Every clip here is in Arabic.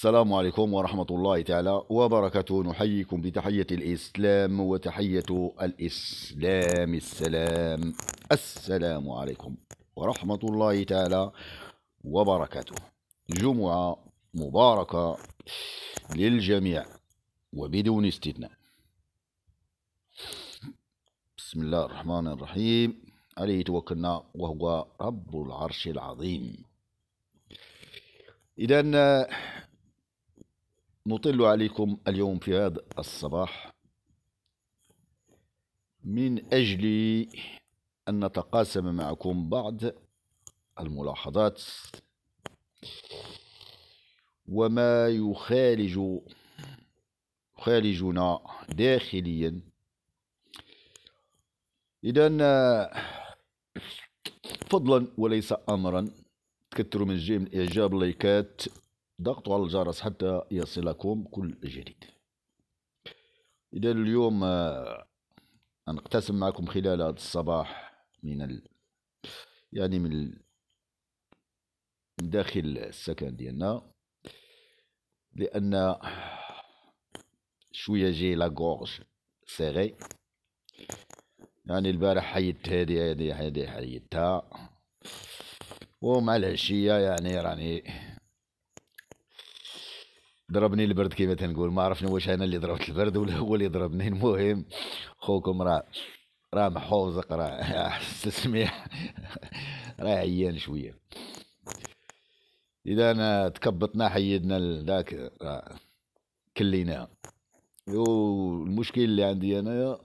السلام عليكم ورحمة الله تعالى وبركاته نحييكم بتحية الإسلام وتحية الإسلام السلام السلام عليكم ورحمة الله تعالى وبركاته جمعة مباركة للجميع وبدون استثناء بسم الله الرحمن الرحيم عليه توكلنا وهو رب العرش العظيم إذا نطل عليكم اليوم في هذا الصباح من أجل أن نتقاسم معكم بعض الملاحظات وما يخالج يخالجنا داخليا إذا فضلا وليس أمرا تكثروا من جيم إعجاب لايكات ضغطوا على الجرس حتى يصلكم كل جديد إذا اليوم آه، نقتسم معكم خلال هذا الصباح من ال... يعني من ال... داخل السكن ديالنا لأن شوية لا غورج سيغي يعني البارح حيدت هادي هادي هادي حيدتها ومع العشية يعني راني ضربني البرد كيما تنقول ما عرفنا واش انا اللي ضربت البرد ولا هو اللي ضربني المهم خوكم راه راه محوزق راه حس راه عيان شويه اذا أنا تكبطنا حيدنا ذاك كليناها والمشكل اللي عندي انايا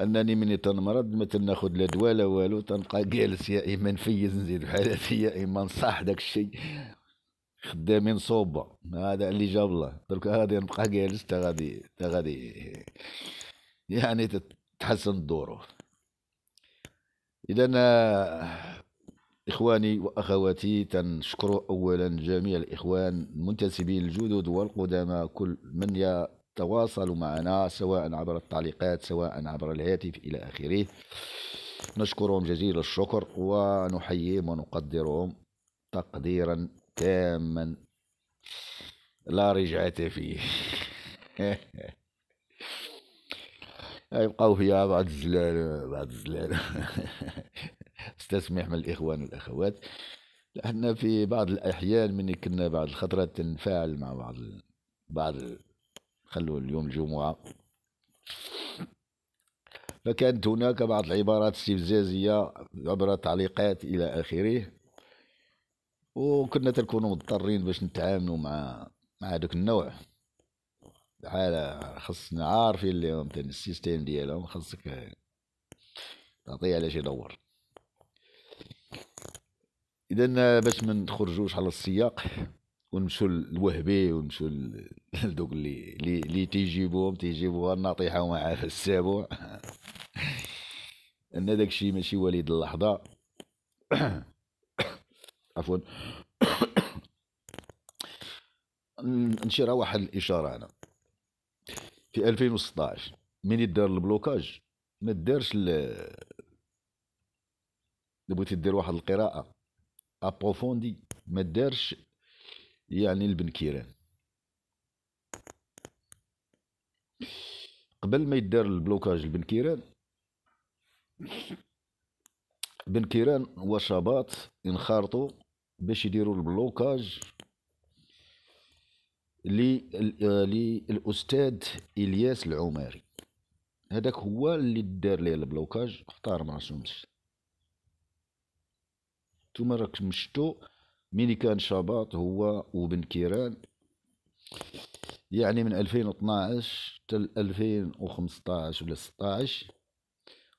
انني من تنمرض ما تناخذ لا دواء لا والو تنبقى جالس يا اما نفيز نزيد حالاتي يا اما نصح داك الشيء خدامين صوبة هذا اللي جاب له درك غادي نبقى جالس تا غادي تا غادي يعني تتحسن الظروف اذا إخواني وأخواتي تنشكر أولا جميع الإخوان المنتسبين الجدد والقدامى كل من يتواصل معنا سواء عبر التعليقات سواء عبر الهاتف إلى آخره نشكرهم جزيل الشكر ونحييهم ونقدرهم تقديرا تاما لا رجعة فيه يبقاو فيها بعض الزلال بعض الزلال استسمح من الاخوان والاخوات لان في بعض الاحيان مني كنا بعض الخطرات نتفاعل مع بعض ال... بعض ال... خلوا اليوم الجمعه فكانت هناك بعض العبارات استفزازيه عبر تعليقات الى اخره وكنا تنكونوا مضطرين باش نتعاملوا مع مع دوك النوع بحال خصنا عارفين اللي تاني السيستيم ديالهم خصك تعطيه شي دور اذا باش ما نخرجوش على السياق ونمشوا للوهبي ونمشوا لدوك اللي اللي, تيجيبوهم تيجيبوها الناطحه ومعها في السابع ان داكشي ماشي وليد اللحظه عفوا نشير واحد الاشاره انا في 2016 من يدار البلوكاج ما دارش بغيتي دير واحد القراءه ابروفوندي ما دارش يعني البن كيران قبل ما يدار البلوكاج البن كيران بن كيران وشباط انخرطوا باش يديروا البلوكاج آه، للاستاذ الياس العماري هذاك هو اللي دار ليه البلوكاج اختار راسو رسمش نتوما راكم شفتوا ملي كان شباط هو وبن كيران يعني من 2012 حتى 2015 ولا 16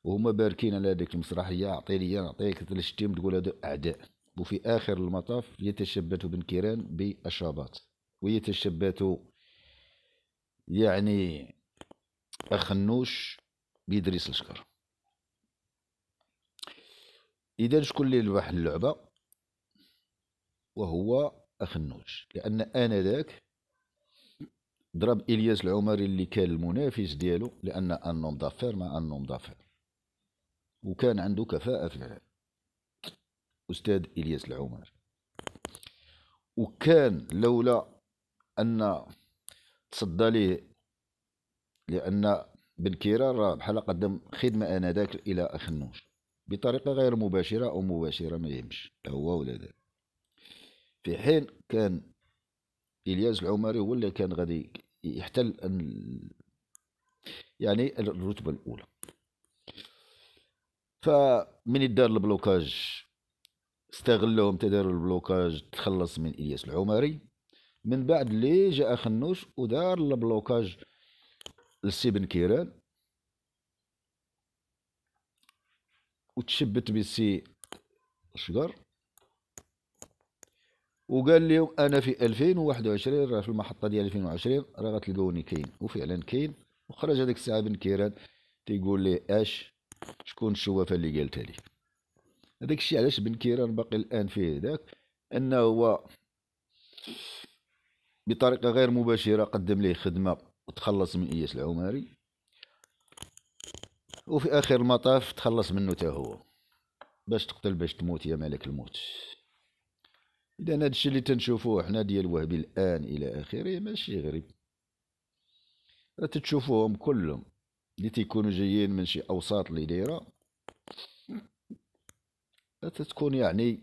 وهما باركين على هذيك المسرحيه عطيني نعطيك ثلاث تقول هادو اعداء وفي آخر المطاف يتشبت بن كيران بالشاباط ويتشبت يعني أخنوش بيدريس الشكر إذا شكون اللي ربح اللعبة وهو أخنوش لأن آنذاك ضرب إلياس العمري اللي كان المنافس ديالو لأن النوم دافير مع النوم دافير وكان عنده كفاءة في العلم أستاذ إلياس العمر وكان لولا أن تصدى ليه لأن بن كيران راه بحال قدم خدمة آنذاك إلى أخ النوش بطريقة غير مباشرة أو مباشرة ما يهمش هو ولا ذاك في حين كان إلياس العمري هو اللي كان غادي يحتل يعني الرتبة الأولى فمن دار البلوكاج استغلهم تدار البلوكاج تخلص من الياس العمري من بعد لي جاء خنوش ودار البلوكاج للسي بن كيران وتشبت بسي شقر وقال لهم انا في 2021 راه في المحطه ديال 2020 راه غتلقوني كاين وفعلا كاين وخرج هذاك الساعه بن كيران تيقول لي اش شكون الشوافه اللي قالتها لك هذاك الشيء علاش بن كيران باقي الان فيه ذاك انه هو بطريقه غير مباشره قدم ليه خدمه وتخلص من اياس العماري وفي اخر المطاف تخلص منه تا هو باش تقتل باش تموت يا ملك الموت اذا هذا الشيء اللي تنشوفوه حنا ديال وهبي الان الى اخره ماشي غريب راه تشوفوهم كلهم اللي تيكونوا جايين من شي اوساط اللي دايره تتكون يعني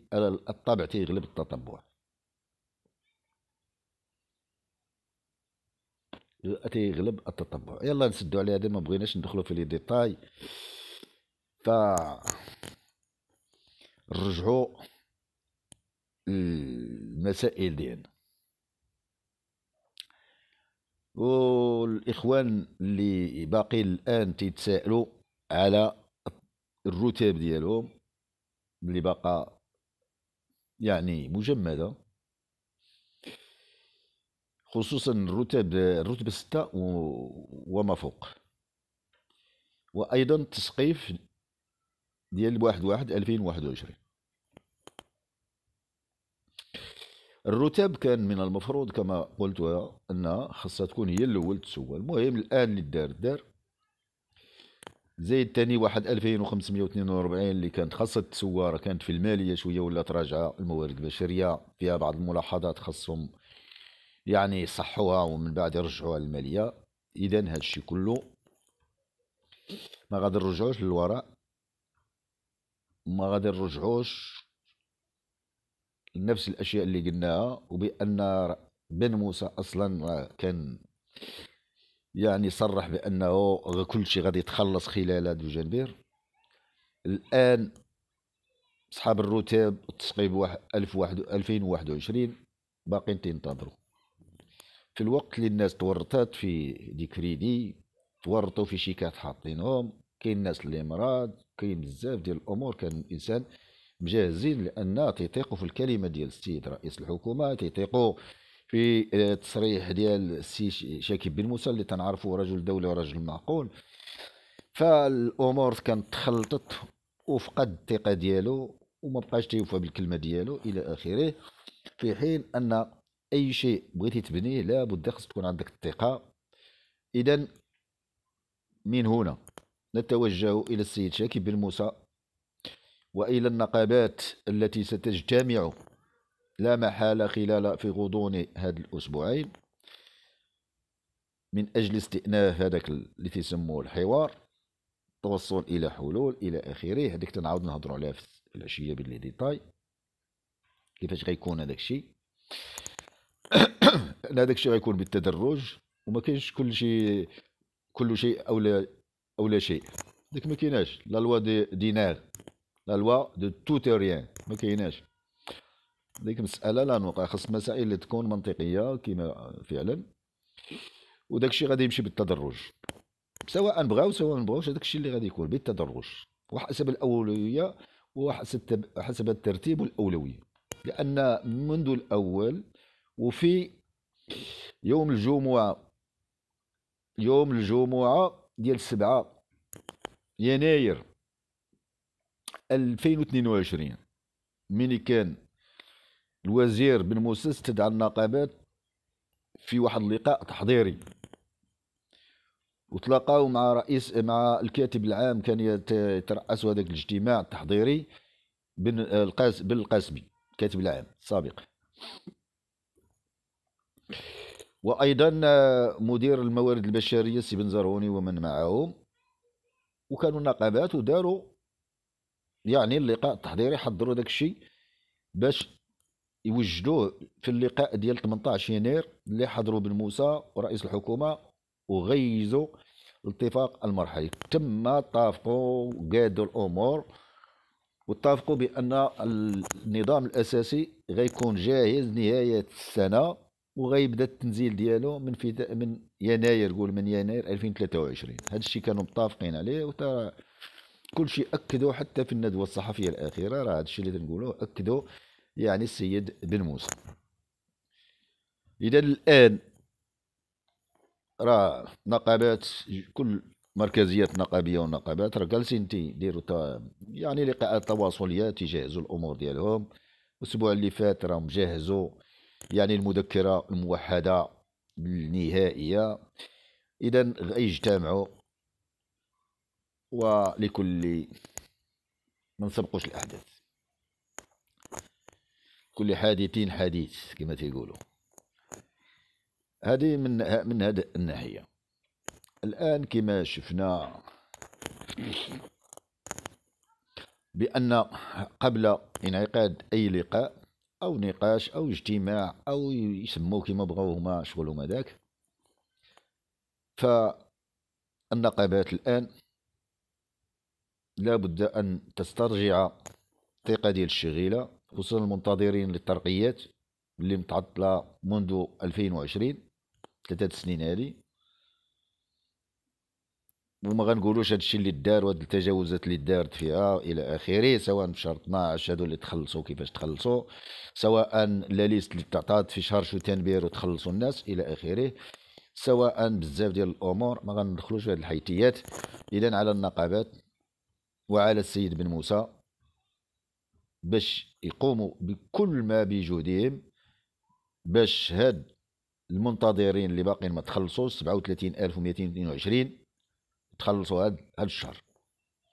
الطبع تيغلب التطبع تيغلب التطبع يلا نسدو على هذا ما بغيناش ندخلو في لي ديتاي ف نرجعو المسائل ديالنا والاخوان اللي باقي الان تيتسائلوا على الرتاب ديالهم اللي باقا يعني مجمدة خصوصا الرتب الرتبة ستة وما فوق وأيضا التسقيف ديال واحد واحد ألفين واحد وعشرين الرتب كان من المفروض كما قلت أنها خاصها تكون هي الأول تسوى المهم الآن اللي دار دار زيد تاني واحد 2542 اللي كانت خاصة السوارة كانت في المالية شوية ولا تراجع الموارد البشرية فيها بعض الملاحظات خاصهم يعني يصحوها ومن بعد يرجعوها للمالية إذا هذا الشيء كله ما غادي نرجعوش للوراء ما غادي نرجعوش لنفس الأشياء اللي قلناها وبأن بن موسى أصلا كان يعني صرح بانه كل شيء غادي يتخلص خلال دجنبير الان اصحاب الرتاب التصقيب 2021 باقيين تنتظروا في الوقت اللي الناس تورطات في دي كريدي تورطوا في شيكات حاطينهم كاين الناس اللي مراد كاين بزاف ديال الامور كان الانسان مجهزين لان تيطيقوا في الكلمه ديال السيد رئيس الحكومه تيطيقوا في آه، تصريح ديال السي شاكيب بن موسى اللي تنعرفوا رجل دوله ورجل معقول فالامور كانت تخلطت وفقد الثقه ديالو وما بقاش تيوفى بالكلمه ديالو الى اخره في حين ان اي شيء بغيتي تبنيه لابد خص تكون عندك الثقه اذا من هنا نتوجه الى السيد شاكيب بن موسى والى النقابات التي ستجتمع لا محالة خلال في غضون هاد الأسبوعين من أجل استئناف هذاك اللي تيسموه الحوار التوصل إلى حلول إلى آخره هذيك تنعاود نهضروا عليها في العشية باللي ديتاي كيفاش غيكون هذاك الشيء هذاك الشيء غيكون بالتدرج وما كاينش كل شيء كل شيء أولى أولى شيء ديك ما كايناش لا لوا دي دينار لا لوا دو توت ريان ما كايناش ديك مساله لا نوقع خص مسائل اللي تكون منطقيه كما فعلا وداك الشيء غادي يمشي بالتدرج سواء بغاو سواء ما بغاوش هذاك الشيء اللي غادي يكون بالتدرج وحسب الاولويه وحسب حسب الترتيب والاولويه لان منذ الاول وفي يوم الجمعه يوم الجمعه ديال 7 يناير 2022 ملي كان الوزير بن موسى استدعى النقابات في واحد اللقاء تحضيري وتلاقاو مع رئيس مع الكاتب العام كان يترأس هذاك الاجتماع التحضيري بن القاس بن القاسمي الكاتب العام السابق وايضا مدير الموارد البشريه سي بن زروني ومن معه وكانوا النقابات وداروا يعني اللقاء التحضيري حضروا داك الشيء باش يوجدوه في اللقاء ديال 18 يناير اللي حضروا بن موسى ورئيس الحكومه وغيزوا الاتفاق المرحلي تم اتفقوا قادوا الامور واتفقوا بان النظام الاساسي غيكون جاهز نهايه السنه وغيبدا التنزيل ديالو من في من يناير قول من يناير 2023 هذا الشيء كانوا متفقين عليه وتا كل شيء اكدوا حتى في الندوه الصحفيه الاخيره راه هذا الشيء اللي تنقولوه اكدوا يعني السيد بن موسى إذا الآن راه نقابات كل مركزيات نقابيه ونقابات راه جالسين تيديروا يعني لقاءات تواصليه تجهزوا الامور ديالهم الاسبوع اللي فات راهم جهزوا يعني المذكره الموحده النهائيه اذا غيجتمعوا ولكل ما نسبقوش الاحداث كل حادث حديث كما تيقولوا هذه من من هذه الناحيه الان كما شفنا بان قبل انعقاد اي لقاء او نقاش او اجتماع او يسموه كما بغاو هما شغلهم ذاك فالنقابات الان لابد ان تسترجع الثقه ديال الشغيله خصوصا المنتظرين للترقيات اللي متعطلة منذ 2020 ثلاثة سنين هذه وما غنقولوش هذا الشيء اللي دار وهاد التجاوزات اللي دارت فيها الى اخره سواء في شهر 12 هادو اللي تخلصوا كيفاش تخلصوا سواء لا ليست اللي تعطات في شهر شو تنبير وتخلصوا الناس الى اخره سواء بزاف ديال الامور ما غندخلوش في هاد الحيتيات اذا على النقابات وعلى السيد بن موسى باش يقوموا بكل ما بجهدهم باش هاد المنتظرين اللي باقيين ما تخلصوش 37222 تخلصوا هاد هاد الشهر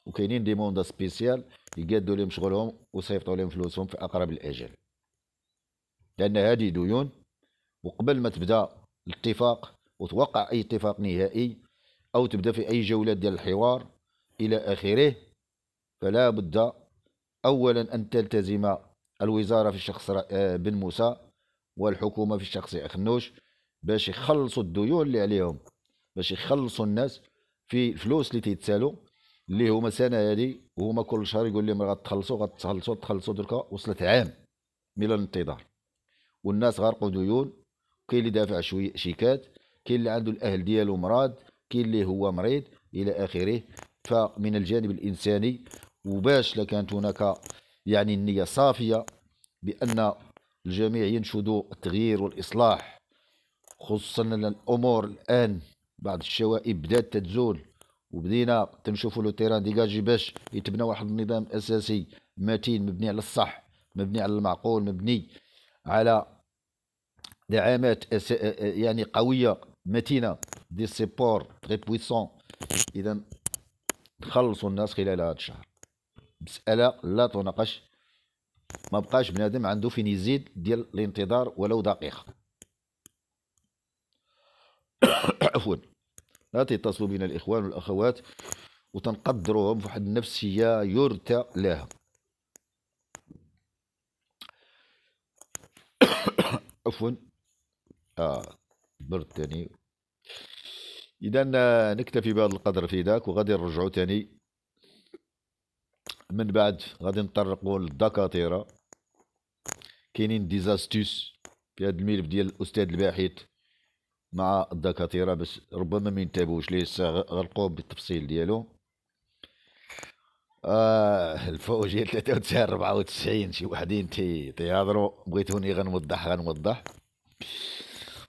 وكاينين دي موندا سبيسيال يقادوا لهم شغلهم وصيفطوا لهم فلوسهم في اقرب الاجل لان هذه ديون وقبل ما تبدا الاتفاق وتوقع اي اتفاق نهائي او تبدا في اي جولات ديال الحوار الى اخره فلا بد أولا أن تلتزم الوزارة في الشخص آه، بن موسى والحكومة في الشخص أخنوش باش يخلصوا الديون اللي عليهم باش يخلصوا الناس في الفلوس اللي تيتسالوا اللي هما سنه هذه وهما كل شهر يقول لهم غتخلصوا غتخلصوا تخلصوا دركا وصلت عام من الانتظار والناس غرقوا ديون كاين اللي دافع شويه شيكات كاين اللي عنده الاهل ديالو مراد كاين اللي هو مريض الى اخره فمن الجانب الانساني وباش لكانت هناك يعني النية صافية بأن الجميع ينشدوا التغيير والإصلاح خصوصا الأمور الآن بعض الشوائب بدات تتزول وبدينا تنشوفوا لو تيران ديجاجي باش يتبنى واحد النظام أساسي متين مبني على الصح مبني على المعقول مبني على دعامات يعني قوية متينة دي سيبور تري بويسون إذا نخلصوا الناس خلال هذا الشهر مساله لا تناقش ما بقاش بنادم عنده فين يزيد ديال الانتظار ولو دقيقه عفوا لا تتصلوا بنا الاخوان والاخوات وتنقدروهم في واحد النفسيه يرتى لها عفوا اه برد تاني اذا نكتفي بهذا القدر في ذاك وغادي نرجعوا تاني من بعد غادي نطرقوا للدكاتره كاينين ديزاستوس في هذا الملف ديال الاستاذ الباحث مع الدكاتره بس ربما ما ينتبهوش ليه غلقوه بالتفصيل ديالو آه الفوج ديال 93 94 شي وحدين تي تيهضروا بغيتوني غنوضح غنوضح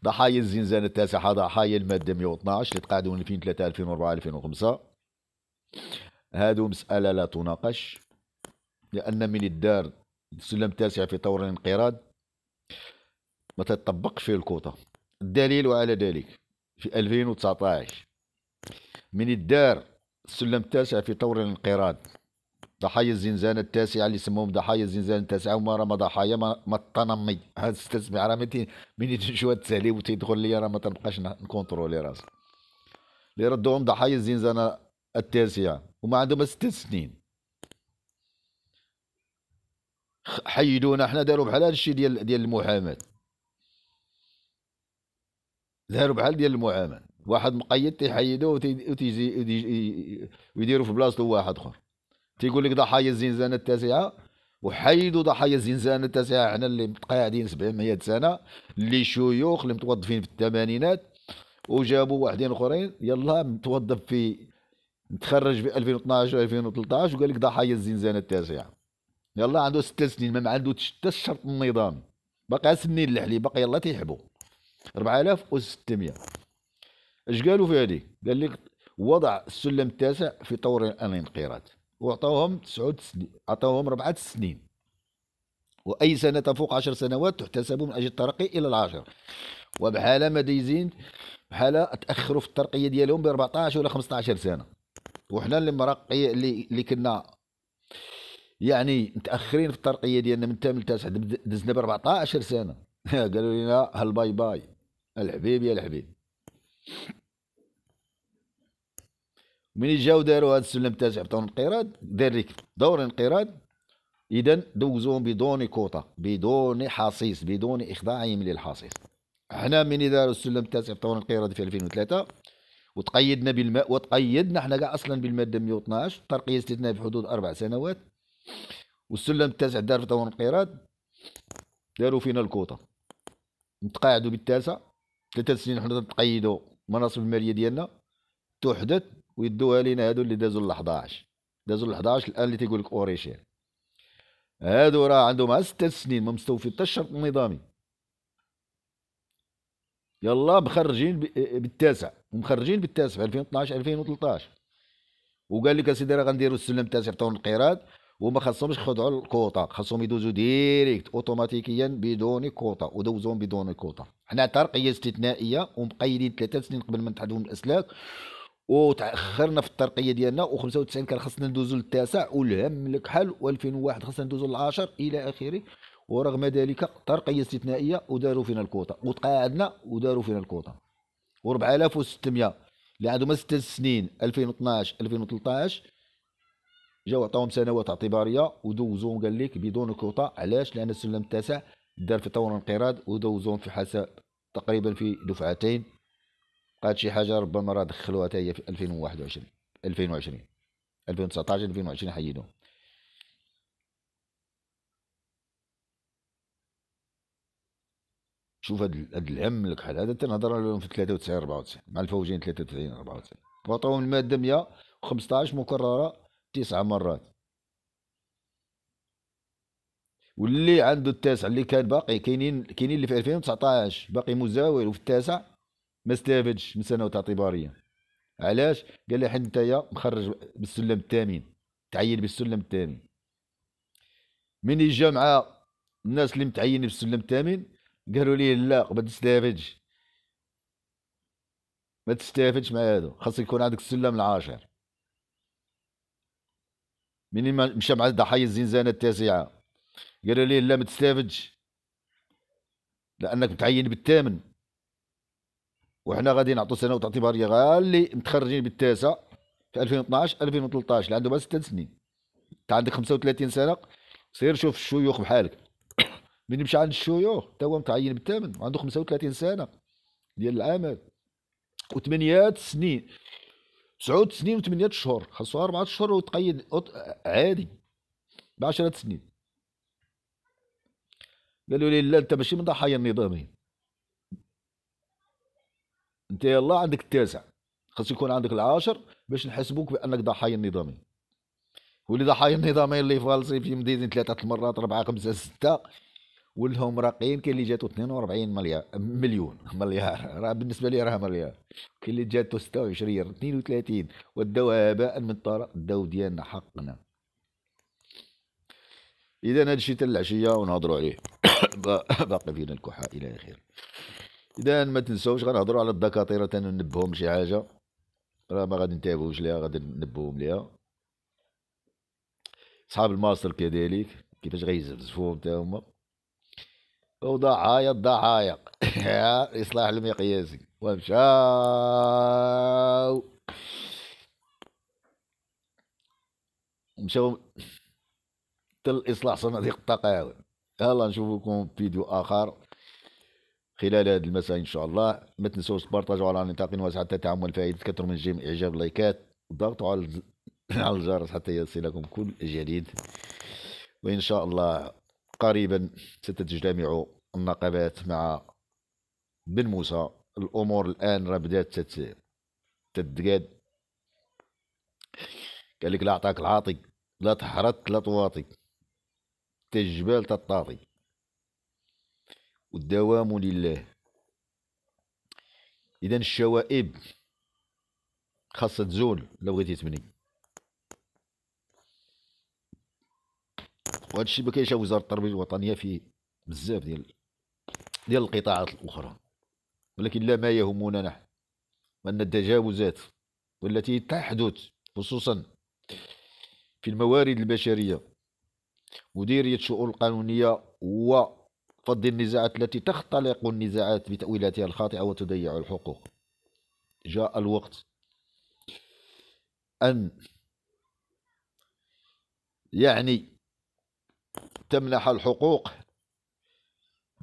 ضحايا الزنزانه التاسعه ضحايا الماده 112 اللي تقاعدوا من 2003 2004 2005 هادو مسألة لا تناقش لأن من الدار سلم تاسع في طور الانقراض ما تطبق فيه الكوطة الدليل على ذلك في 2019 من الدار السلم التاسع في طور الانقراض ضحايا الزنزانة التاسعة اللي سموهم ضحايا الزنزانة التاسعة وما راه ضحايا ما تنمي هاد استسمع راه من تنشوف هاد التساليب وتيدخل ليا راه ما تنبقاش نكونترولي راسي اللي ردوهم ضحايا الزنزانة التاسعة وما عندهم ست سنين حيدونا حنا داروا بحال هادشي ديال ديال المحاماه داروا بحال ديال المعامل واحد مقيد تيحيدو وتيجي ويديرو في بلاصته واحد اخر تيقول لك ضحايا الزنزانه التاسعه وحيدوا ضحايا الزنزانه التاسعه حنا اللي متقاعدين 700 سنه اللي شيوخ اللي متوظفين في الثمانينات وجابوا واحدين اخرين يلا متوظف في تخرج في 2012 و 2013 وقال لك ضحايا الزنزانه التاسعه يلا عنده ست سنين ما عنده حتى الشرط النظام باقي سنين الحليب باقي يلا تيحبوا 4600 اش قالوا في هذه؟ قال لك وضع السلم التاسع في طور الانقراض وعطاوهم تسعود سنين عطاوهم ربعة سنين واي سنه تفوق عشر سنوات تحتسب من اجل الترقي الى العاشر وبحال ما دايزين بحال تاخروا في الترقيه ديالهم ب 14 ولا 15 سنه وحنا اللي مرقي اللي, اللي كنا يعني متاخرين في الترقيه ديالنا من الثامن لتاسع دزنا ب 14 سنه قالوا لنا هالباي باي الحبيب يا الحبيب من جاو داروا هذا السلم التاسع عطاو الانقراض دار دور الانقراض اذا دوزوهم بدون كوطه بدون حصيص بدون اخضاعهم للحصيص حنا من داروا السلم التاسع عطاو الانقراض في 2003 وتقيدنا بالماء وتقيدنا احنا كاع اصلا بالماده 112 الترقيه استثناء بحدود اربع سنوات والسلم التاسع دار في طوان القيراط داروا فينا الكوطه نتقاعدوا بالتاسع ثلاثة سنين حنا تقيدوا مناصب الماليه ديالنا توحدت ويدوها لينا هادو اللي دازوا ال 11 دازوا ال 11 الان اللي تيقول لك اوريشيل هادو راه عندهم ستة سنين ما مستوفي حتى الشرط النظامي يلا مخرجين بالتاسع ومخرجين بالتاسع في 2012 2013 وقال لك اسيدي راه غنديروا السلم التاسع تاع الانقراض وما خاصهمش يخضعوا الكوطه خاصهم يدوزوا ديريكت اوتوماتيكيا بدون كوطه ودوزهم بدون كوطه حنا ترقيه استثنائيه ومقيدين ثلاثه سنين قبل ما نتحدوا من الاسلاك وتاخرنا في الترقيه ديالنا و95 كان خصنا ندوزو للتاسع والهم لك حل و2001 خصنا ندوزو للعاشر الى اخره ورغم ذلك ترقية استثنائية وداروا فينا الكوطة وتقاعدنا وداروا فينا الكوطة و4600 اللي عندهم ست سنين 2012 2013 جاو عطاهم سنوات اعتباريه ودوزوهم قال لك بدون كوطه علاش لان السلم التاسع دار في طور انقراض ودوزوهم في حساب تقريبا في دفعتين قعد شي حاجه ربما راه دخلوها حتى هي في 2021 2020 2019 2020 حيدوهم شوف هاد العم لك حال هذا تنهضر لهم في 93 94 مع الفوجين 93 94 وعطاهم الماده 115 مكرره تسع مرات واللي عنده التاسع اللي كان باقي كاينين كاينين اللي في 2019 باقي مزاول وفي التاسع ما استافدش من سنه اعتباريه علاش قال لي حيت نتايا مخرج بالسلم الثامن تعين بالسلم الثامن من جا مع الناس اللي متعينين بالسلم الثامن قالوا لي لا ما تستافدش ما تستافدش مع هادو خاص يكون عندك السلم العاشر مني مشى مع ضحايا الزنزانه التاسعه قالوا لي لا ما تستافدش لانك متعين بالثامن وحنا غادي نعطوا سنه اعتبارية غا غير اللي متخرجين بالتاسع في 2012 2013 اللي عنده بس ست سنين انت عندك 35 سنه سير شوف الشيوخ بحالك من مشى عند الشيوخ توا متعين بالثامن وعنده 35 سنه ديال العمل وثمانيات سنين تسعود سنين وثمانية شهور خاصو أربعة شهور وتقيد عادي بعشرة سنين قالوا لي لا أنت ماشي من ضحايا النظامين أنت يلا عندك التاسع خاص يكون عندك العاشر باش نحسبوك بأنك ضحايا النظامي واللي ضحايا النظامين اللي فالسي في مدينة ثلاثة المرات أربعة خمسة ستة ولهم راقيين كاين اللي جاتو 42 مليار مليون مليار راه بالنسبه لي راه مليار كاين اللي جاتو 26 32 وداوها هباء من طارق داو ديالنا حقنا اذا هذا الشيء تاع العشيه ونهضروا عليه باقي فينا الكحه الى اخره اذا ما تنساوش غنهضروا على الدكاتره ننبههم شي حاجه راه ما غادي نتابعوش ليها غادي ننبههم ليها صحاب الماستر كذلك كيفاش غيزفزفوهم تا هما وضحايا الضحايا الاصلاح المقياسي ومشاو مشاو تل اصلاح صناديق التقاعد يلا نشوفكم في فيديو اخر خلال هذا المساء ان شاء الله ما تنسوش تبارطاجوا على نطاق واسع حتى تعمل فائده كثر من جيم اعجاب لايكات وضغطوا على على الجرس حتى يصلكم كل جديد وان شاء الله قريبا ستتجتمعوا النقابات مع بن موسى الامور الان راه بدات تت تتقاد قال لك لا عطاك العاطي لا تحرط لا تواطي تجبال الجبال تطاطي والدوام لله اذا الشوائب خاصها تزول لو بغيتي تبني وهذا الشيء ما كاينش وزاره التربيه الوطنيه فيه بزاف ديال ديال القطاعات الأخرى ولكن لا ما يهمنا نحن ان التجاوزات والتي تحدث خصوصا في الموارد البشرية مديرية الشؤون القانونية وفض النزاعات التي تختلق النزاعات بتأويلاتها الخاطئة وتضيع الحقوق جاء الوقت أن يعني تمنح الحقوق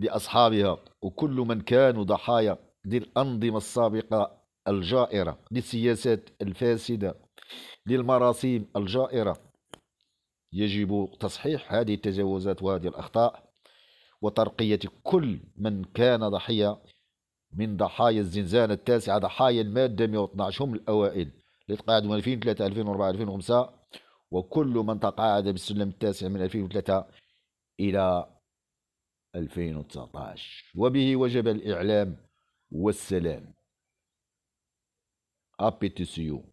لأصحابها وكل من كانوا ضحايا للأنظمة السابقة الجائرة للسياسات الفاسدة للمراسيم الجائرة يجب تصحيح هذه التجاوزات وهذه الأخطاء وترقية كل من كان ضحية من ضحايا الزنزانة التاسعة ضحايا المادة 112 هم الأوائل اللي تقاعدوا من 2003 2004 2005 وكل من تقاعد بالسلم التاسع من 2003 إلى 2019 وبه وجب الإعلام والسلام أبي